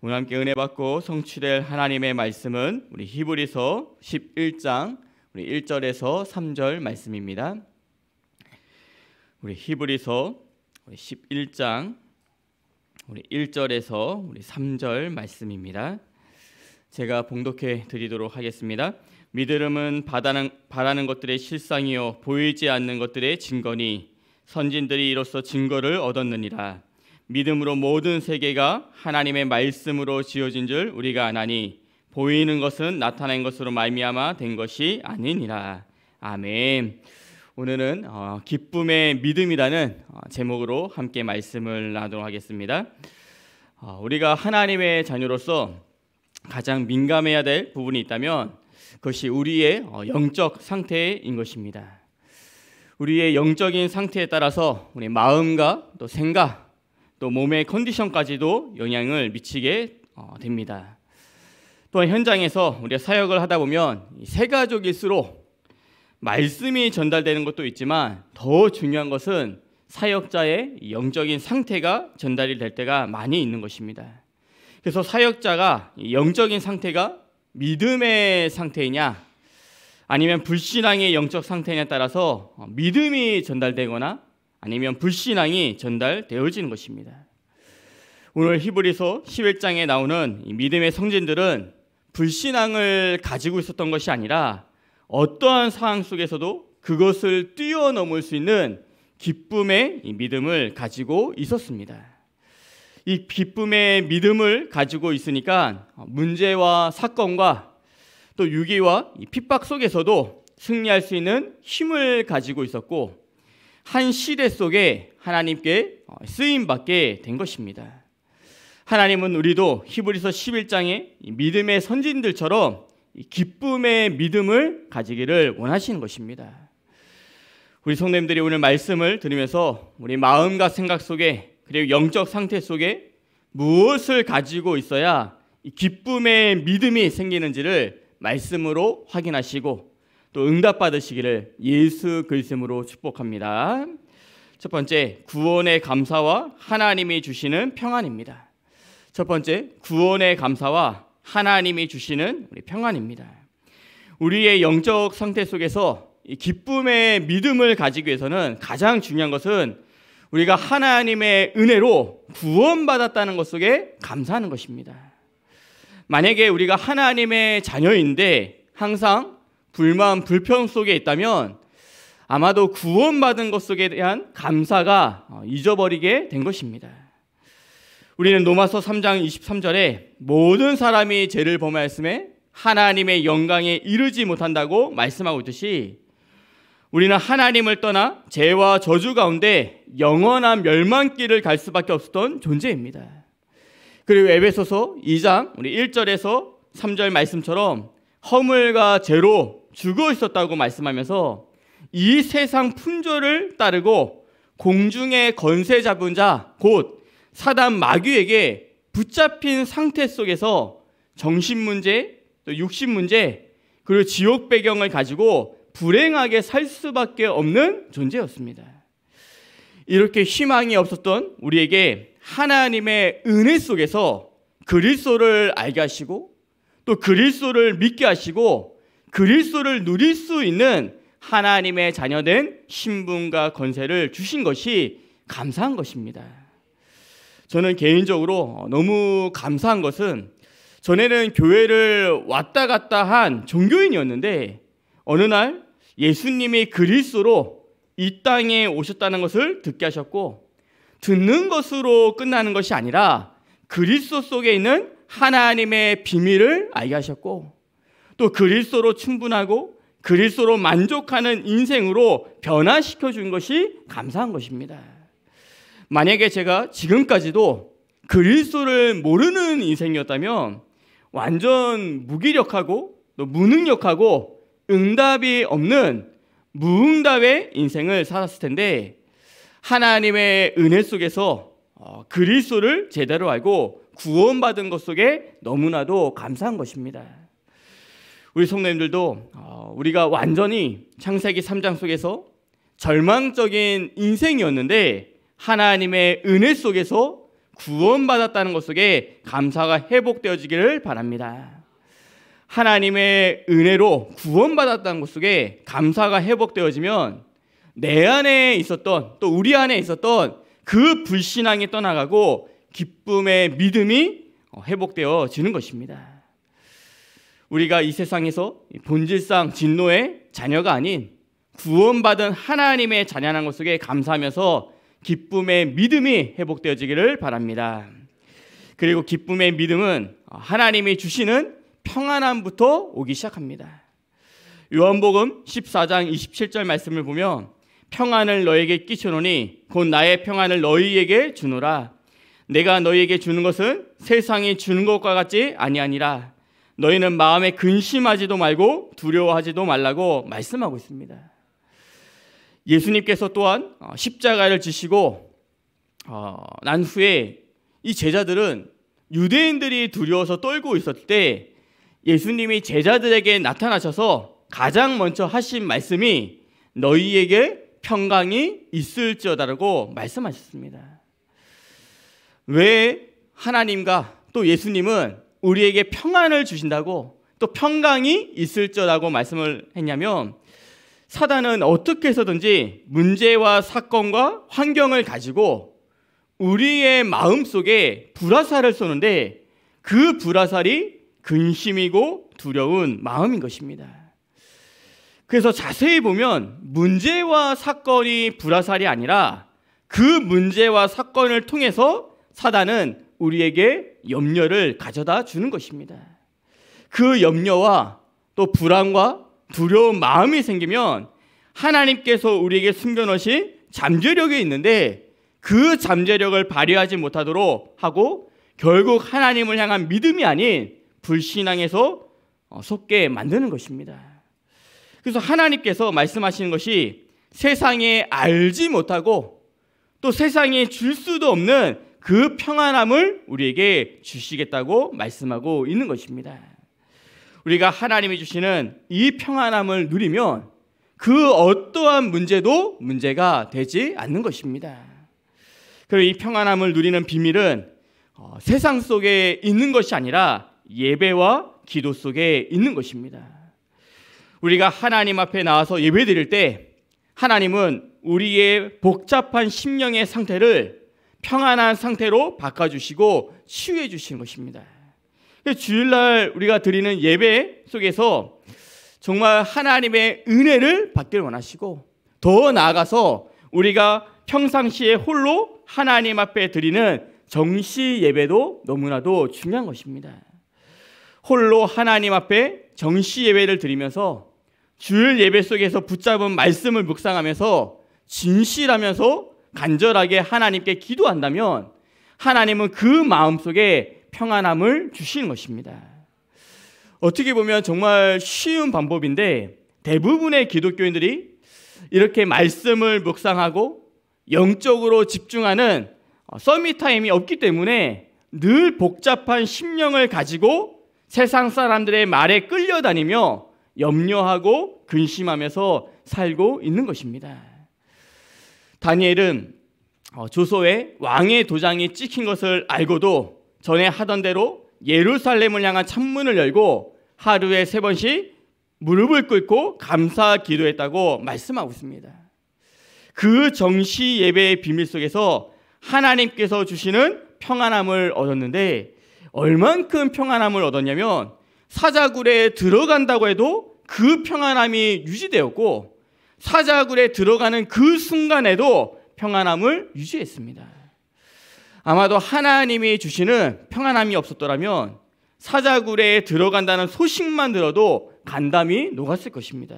오늘 함께 은혜 받고 성취될 하나님의 말씀은 우리 히브리서 11장 우리 1절에서 3절 말씀입니다. 우리 히브리서 11장 우리 1절에서 우리 3절 말씀입니다. 제가 봉독해 드리도록 하겠습니다. 믿음은 바라는, 바라는 것들의 실상이요 보이지 않는 것들의 증거니 선진들이 이로써 증거를 얻었느니라. 믿음으로 모든 세계가 하나님의 말씀으로 지어진 줄 우리가 아나니 보이는 것은 나타낸 것으로 말미암아 된 것이 아니니라. 아멘. 오늘은 어, 기쁨의 믿음이라는 어, 제목으로 함께 말씀을 나누도록 하겠습니다. 어, 우리가 하나님의 자녀로서 가장 민감해야 될 부분이 있다면 그것이 우리의 어, 영적 상태인 것입니다. 우리의 영적인 상태에 따라서 우리 마음과 또 생각 또 몸의 컨디션까지도 영향을 미치게 어, 됩니다. 또한 현장에서 우리가 사역을 하다 보면 세가족일수록 말씀이 전달되는 것도 있지만 더 중요한 것은 사역자의 영적인 상태가 전달이 될 때가 많이 있는 것입니다. 그래서 사역자가 영적인 상태가 믿음의 상태이냐 아니면 불신앙의 영적 상태냐에 따라서 어, 믿음이 전달되거나 아니면 불신앙이 전달되어지는 것입니다. 오늘 히브리서 11장에 나오는 믿음의 성진들은 불신앙을 가지고 있었던 것이 아니라 어떠한 상황 속에서도 그것을 뛰어넘을 수 있는 기쁨의 믿음을 가지고 있었습니다. 이 기쁨의 믿음을 가지고 있으니까 문제와 사건과 또 유기와 핍박 속에서도 승리할 수 있는 힘을 가지고 있었고 한 시대 속에 하나님께 어, 쓰임받게 된 것입니다. 하나님은 우리도 히브리서 11장의 믿음의 선진들처럼 기쁨의 믿음을 가지기를 원하시는 것입니다. 우리 성님들이 오늘 말씀을 들으면서 우리 마음과 생각 속에 그리고 영적 상태 속에 무엇을 가지고 있어야 기쁨의 믿음이 생기는지를 말씀으로 확인하시고 또 응답 받으시기를 예수 글리으로 축복합니다. 첫 번째 구원의 감사와 하나님이 주시는 평안입니다. 첫 번째 구원의 감사와 하나님이 주시는 우리 평안입니다. 우리의 영적 상태 속에서 기쁨의 믿음을 가지기 위해서는 가장 중요한 것은 우리가 하나님의 은혜로 구원받았다는 것 속에 감사하는 것입니다. 만약에 우리가 하나님의 자녀인데 항상 불만, 불평 속에 있다면 아마도 구원받은 것 속에 대한 감사가 어, 잊어버리게 된 것입니다. 우리는 로마서 3장 23절에 모든 사람이 죄를 범하였음에 하나님의 영광에 이르지 못한다고 말씀하고 있듯이 우리는 하나님을 떠나 죄와 저주 가운데 영원한 멸망길을 갈 수밖에 없었던 존재입니다. 그리고 에베소서 2장 우리 1절에서 3절 말씀처럼 허물과 죄로 죽어 있었다고 말씀하면서 이 세상 품조를 따르고 공중의 건세 잡은 자, 곧 사단 마귀에게 붙잡힌 상태 속에서 정신 문제, 또 육신 문제, 그리고 지옥 배경을 가지고 불행하게 살 수밖에 없는 존재였습니다. 이렇게 희망이 없었던 우리에게 하나님의 은혜 속에서 그리스도를 알게 하시고 또 그리스도를 믿게 하시고 그리스도를 누릴 수 있는 하나님의 자녀된 신분과 권세를 주신 것이 감사한 것입니다. 저는 개인적으로 너무 감사한 것은 전에는 교회를 왔다 갔다 한 종교인이었는데 어느 날 예수님이 그리스도로 이 땅에 오셨다는 것을 듣게 하셨고 듣는 것으로 끝나는 것이 아니라 그리스도 속에 있는 하나님의 비밀을 알게 하셨고 또 그리스도로 충분하고 그리스도로 만족하는 인생으로 변화시켜 준 것이 감사한 것입니다. 만약에 제가 지금까지도 그리스도를 모르는 인생이었다면 완전 무기력하고 또 무능력하고 응답이 없는 무응답의 인생을 살았을 텐데 하나님의 은혜 속에서 어, 그리스도를 제대로 알고 구원받은 것 속에 너무나도 감사한 것입니다. 우리 성도님들도 어, 우리가 완전히 창세기 3장 속에서 절망적인 인생이었는데 하나님의 은혜 속에서 구원받았다는 것 속에 감사가 회복되어지기를 바랍니다. 하나님의 은혜로 구원받았다는 것 속에 감사가 회복되어지면 내 안에 있었던 또 우리 안에 있었던 그 불신앙이 떠나가고 기쁨의 믿음이 어, 회복되어지는 것입니다. 우리가 이 세상에서 본질상 진노의 자녀가 아닌 구원받은 하나님의 자녀라는 것 속에 감사하면서 기쁨의 믿음이 회복되어지기를 바랍니다. 그리고 기쁨의 믿음은 하나님이 주시는 평안함부터 오기 시작합니다. 요한복음 14장 27절 말씀을 보면 평안을 너에게 끼쳐노니 곧 나의 평안을 너희에게 주노라 내가 너희에게 주는 것은 세상이 주는 것과 같지 아니하니라 너희는 마음에 근심하지도 말고 두려워하지도 말라고 말씀하고 있습니다. 예수님께서 또한 어, 십자가를 지시고 어, 난 후에 이 제자들은 유대인들이 두려워서 떨고 있었을 때 예수님이 제자들에게 나타나셔서 가장 먼저 하신 말씀이 너희에게 평강이 있을지어다라고 말씀하셨습니다. 왜 하나님과 또 예수님은 우리에게 평안을 주신다고 또 평강이 있을저라고 말씀을 했냐면 사단은 어떻게 해서든지 문제와 사건과 환경을 가지고 우리의 마음 속에 불화살을 쏘는데 그 불화살이 근심이고 두려운 마음인 것입니다. 그래서 자세히 보면 문제와 사건이 불화살이 아니라 그 문제와 사건을 통해서 사단은 우리에게 염려를 가져다 주는 것입니다. 그 염려와 또 불안과 두려운 마음이 생기면 하나님께서 우리에게 숨겨놓으신 잠재력이 있는데 그 잠재력을 발휘하지 못하도록 하고 결국 하나님을 향한 믿음이 아닌 불신앙에서 어, 속게 만드는 것입니다. 그래서 하나님께서 말씀하시는 것이 세상에 알지 못하고 또 세상에 줄 수도 없는 그 평안함을 우리에게 주시겠다고 말씀하고 있는 것입니다. 우리가 하나님이 주시는 이 평안함을 누리면 그 어떠한 문제도 문제가 되지 않는 것입니다. 그리고 이 평안함을 누리는 비밀은 어, 세상 속에 있는 것이 아니라 예배와 기도 속에 있는 것입니다. 우리가 하나님 앞에 나와서 예배 드릴 때 하나님은 우리의 복잡한 심령의 상태를 평안한 상태로 바꿔주시고 치유해 주시는 것입니다. 주일날 우리가 드리는 예배 속에서 정말 하나님의 은혜를 받길 원하시고 더 나아가서 우리가 평상시에 홀로 하나님 앞에 드리는 정시 예배도 너무나도 중요한 것입니다. 홀로 하나님 앞에 정시 예배를 드리면서 주일 예배 속에서 붙잡은 말씀을 묵상하면서 진실하면서 간절하게 하나님께 기도한다면 하나님은 그 마음속에 평안함을 주시는 것입니다. 어떻게 보면 정말 쉬운 방법인데 대부분의 기독교인들이 이렇게 말씀을 묵상하고 영적으로 집중하는 서밋타임이 없기 때문에 늘 복잡한 심령을 가지고 세상 사람들의 말에 끌려다니며 염려하고 근심하면서 살고 있는 것입니다. 다니엘은 어, 조소에 왕의 도장이 찍힌 것을 알고도 전에 하던 대로 예루살렘을 향한 창문을 열고 하루에 세 번씩 무릎을 꿇고 감사 기도했다고 말씀하고 있습니다. 그 정시 예배의 비밀 속에서 하나님께서 주시는 평안함을 얻었는데 얼만큼 평안함을 얻었냐면 사자굴에 들어간다고 해도 그 평안함이 유지되었고 사자굴에 들어가는 그 순간에도 평안함을 유지했습니다. 아마도 하나님이 주시는 평안함이 없었더라면 사자굴에 들어간다는 소식만 들어도 간담이 녹았을 것입니다.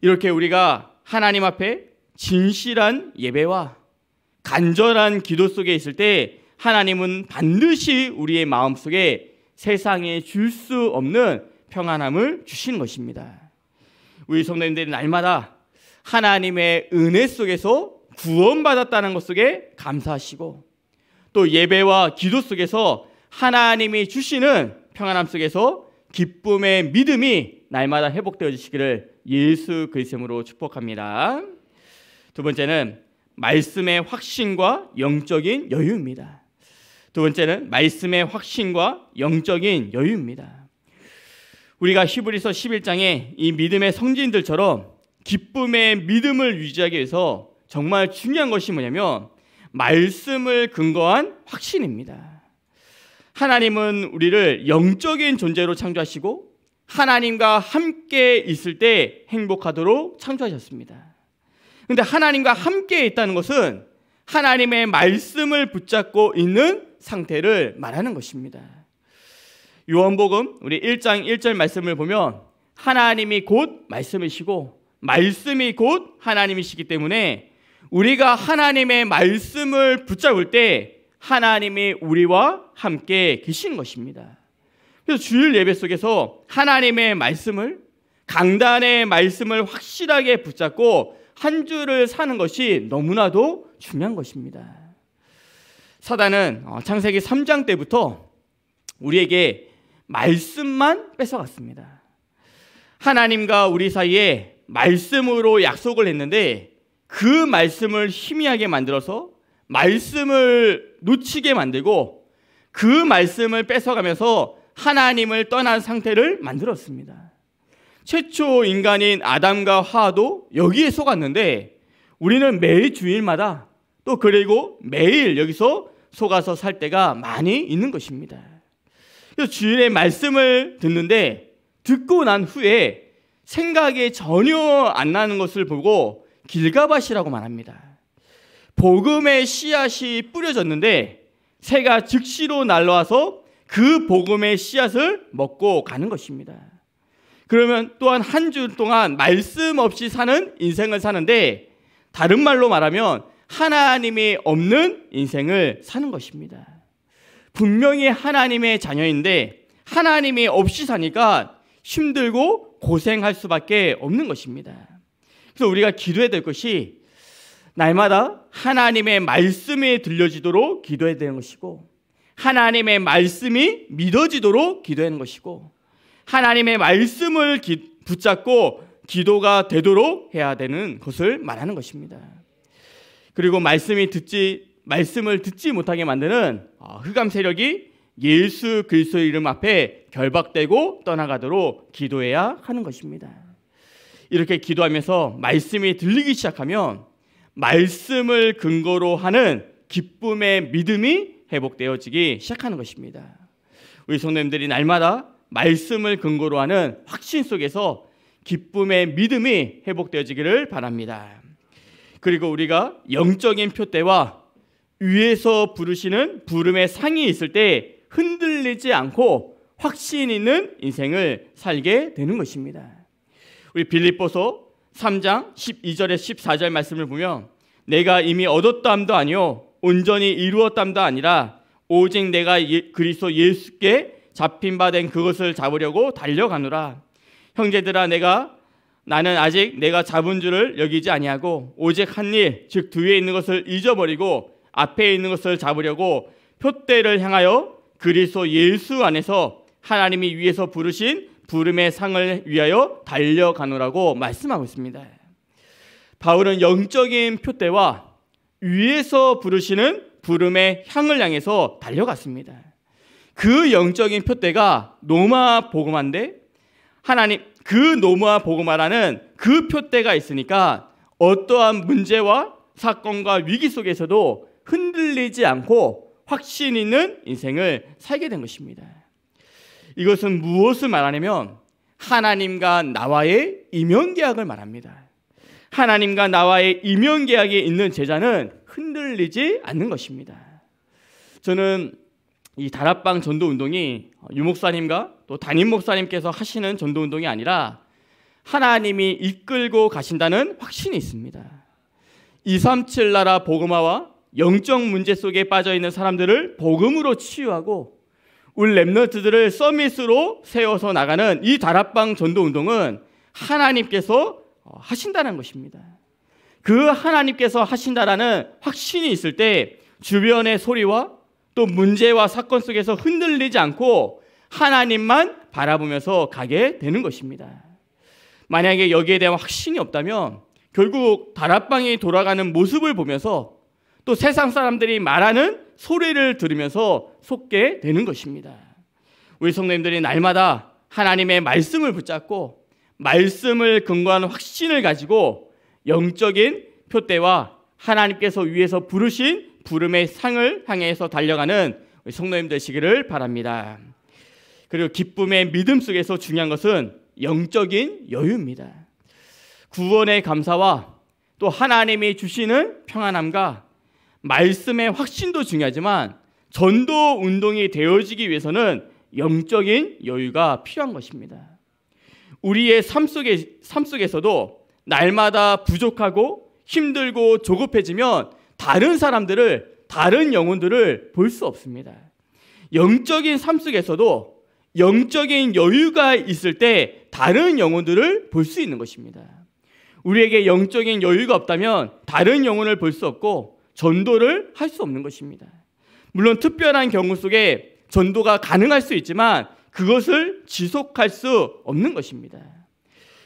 이렇게 우리가 하나님 앞에 진실한 예배와 간절한 기도 속에 있을 때 하나님은 반드시 우리의 마음 속에 세상에 줄 수 없는 평안함을 주신 것입니다. 우리 성도님들이 날마다 하나님의 은혜 속에서 구원받았다는 것 속에 감사하시고 또 예배와 기도 속에서 하나님이 주시는 평안함 속에서 기쁨의 믿음이 날마다 회복되어 주시기를 예수 그리스도로 축복합니다. 두 번째는 말씀의 확신과 영적인 여유입니다. 두 번째는 말씀의 확신과 영적인 여유입니다. 우리가 히브리서 11장에 이 믿음의 성지인들처럼 기쁨의 믿음을 유지하기 위해서 정말 중요한 것이 뭐냐면 말씀을 근거한 확신입니다. 하나님은 우리를 영적인 존재로 창조하시고 하나님과 함께 있을 때 행복하도록 창조하셨습니다. 근데 하나님과 함께 있다는 것은 하나님의 말씀을 붙잡고 있는 상태를 말하는 것입니다. 요한복음 우리 1장 1절 말씀을 보면 하나님이 곧 말씀이시고 말씀이 곧 하나님이시기 때문에 우리가 하나님의 말씀을 붙잡을 때 하나님이 우리와 함께 계신 것입니다. 그래서 주일 예배 속에서 하나님의 말씀을 강단의 말씀을 확실하게 붙잡고 한 주를 사는 것이 너무나도 중요한 것입니다. 사단은 어, 창세기 3장 때부터 우리에게 말씀만 뺏어갔습니다. 하나님과 우리 사이에 말씀으로 약속을 했는데 그 말씀을 희미하게 만들어서 말씀을 놓치게 만들고 그 말씀을 뺏어가면서 하나님을 떠난 상태를 만들었습니다. 최초 인간인 아담과 하도 여기에 속았는데 우리는 매일 주일마다 또 그리고 매일 여기서 속아서 살 때가 많이 있는 것입니다. 그래서 주일의 말씀을 듣는데 듣고 난 후에 생각이 전혀 안 나는 것을 보고 길가밭이라고 말합니다. 복음의 씨앗이 뿌려졌는데 새가 즉시로 날라와서 그 복음의 씨앗을 먹고 가는 것입니다. 그러면 또한 한 주 동안 말씀 없이 사는 인생을 사는데 다른 말로 말하면 하나님이 없는 인생을 사는 것입니다. 분명히 하나님의 자녀인데 하나님이 없이 사니까 힘들고 고생할 수밖에 없는 것입니다. 그래서 우리가 기도해야 될 것이 날마다 하나님의 말씀이 들려지도록 기도해야 되는 것이고 하나님의 말씀이 믿어지도록 기도하는 것이고 하나님의 말씀을 기, 붙잡고 기도가 되도록 해야 되는 것을 말하는 것입니다. 그리고 말씀이 듣지 말씀을 듣지 못하게 만드는 어, 흑암 세력이 예수 그리스도의 이름 앞에 결박되고 떠나가도록 기도해야 하는 것입니다. 이렇게 기도하면서 말씀이 들리기 시작하면 말씀을 근거로 하는 기쁨의 믿음이 회복되어지기 시작하는 것입니다. 우리 성도님들이 날마다 말씀을 근거로 하는 확신 속에서 기쁨의 믿음이 회복되어지기를 바랍니다. 그리고 우리가 영적인 표대와 위에서 부르시는 부름의 상이 있을 때 흔들리지 않고 확신 있는 인생을 살게 되는 것입니다. 우리 빌립보서 3장 12절에 14절 말씀을 보면 내가 이미 얻었담도 아니요 온전히 이루었담도 아니라 오직 내가 예, 그리스도 예수께 잡힌 바 된 그것을 잡으려고 달려가노라 형제들아 내가 나는 아직 내가 잡은 줄을 여기지 아니하고 오직 한 일즉두에 있는 것을 잊어버리고 앞에 있는 것을 잡으려고 표대를 향하여 그리스도 예수 안에서 하나님이 위에서 부르신 부름의 상을 위하여 달려가노라고 말씀하고 있습니다. 바울은 영적인 표대와 위에서 부르시는 부름의 향을 향해서 달려갔습니다. 그 영적인 표대가 노마 복음화인데 하나님 그 노마 복음화라는 그 표대가 있으니까 어떠한 문제와 사건과 위기 속에서도 흔들리지 않고 확신 있는 인생을 살게 된 것입니다. 이것은 무엇을 말하냐면 하나님과 나와의 이면 계약을 말합니다. 하나님과 나와의 이면 계약에 있는 제자는 흔들리지 않는 것입니다. 저는 이 다락방 전도 운동이 유목사님과 또 담임 목사님께서 하시는 전도 운동이 아니라 하나님이 이끌고 가신다는 확신이 있습니다. 237 나라 복음화와 영적 문제 속에 빠져 있는 사람들을 복음으로 치유하고 우리 랩너트들을 서밋으로 세워서 나가는 이 다락방 전도 운동은 하나님께서 어, 하신다는 것입니다. 그 하나님께서 하신다라는 확신이 있을 때 주변의 소리와 또 문제와 사건 속에서 흔들리지 않고 하나님만 바라보면서 가게 되는 것입니다. 만약에 여기에 대한 확신이 없다면 결국 다락방이 돌아가는 모습을 보면서 또 세상 사람들이 말하는 소리를 들으면서 속게 되는 것입니다. 우리 성도님들이 날마다 하나님의 말씀을 붙잡고 말씀을 근거한 확신을 가지고 영적인 표대와 하나님께서 위에서 부르신 부름의 상을 향해서 달려가는 우리 성도님 되시기를 바랍니다. 그리고 기쁨의 믿음 속에서 중요한 것은 영적인 여유입니다. 구원의 감사와 또 하나님이 주시는 평안함과 말씀의 확신도 중요하지만 전도 운동이 되어지기 위해서는 영적인 여유가 필요한 것입니다. 우리의 삶 속에 삶 속에서도 날마다 부족하고 힘들고 조급해지면 다른 사람들을 다른 영혼들을 볼 수 없습니다. 영적인 삶 속에서도 영적인 여유가 있을 때 다른 영혼들을 볼 수 있는 것입니다. 우리에게 영적인 여유가 없다면 다른 영혼을 볼 수 없고 전도를 할 수 없는 것입니다. 물론 특별한 경우 속에 전도가 가능할 수 있지만 그것을 지속할 수 없는 것입니다.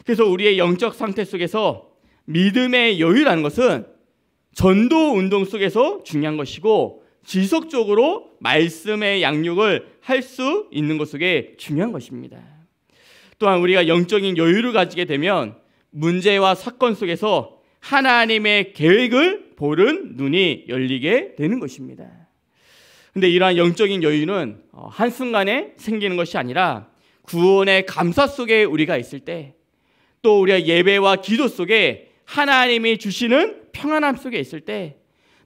그래서 우리의 영적 상태 속에서 믿음의 여유라는 것은 전도 운동 속에서 중요한 것이고 지속적으로 말씀의 양육을 할 수 있는 것 속에 중요한 것입니다. 또한 우리가 영적인 여유를 가지게 되면 문제와 사건 속에서 하나님의 계획을 보는 눈이 열리게 되는 것입니다. 근데 이러한 영적인 여유는 어, 한순간에 생기는 것이 아니라 구원의 감사 속에 우리가 있을 때 또 우리가 예배와 기도 속에 하나님이 주시는 평안함 속에 있을 때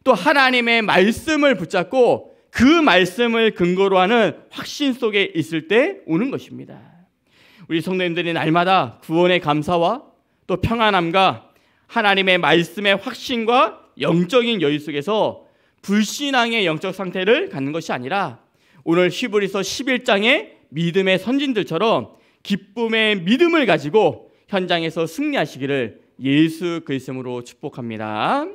또 하나님의 말씀을 붙잡고 그 말씀을 근거로 하는 확신 속에 있을 때 오는 것입니다. 우리 성도님들이 날마다 구원의 감사와 또 평안함과 하나님의 말씀의 확신과 영적인 여유 속에서 불신앙의 영적 상태를 갖는 것이 아니라 오늘 히브리서 11장의 믿음의 선진들처럼 기쁨의 믿음을 가지고 현장에서 승리하시기를 예수 그리스도로 축복합니다.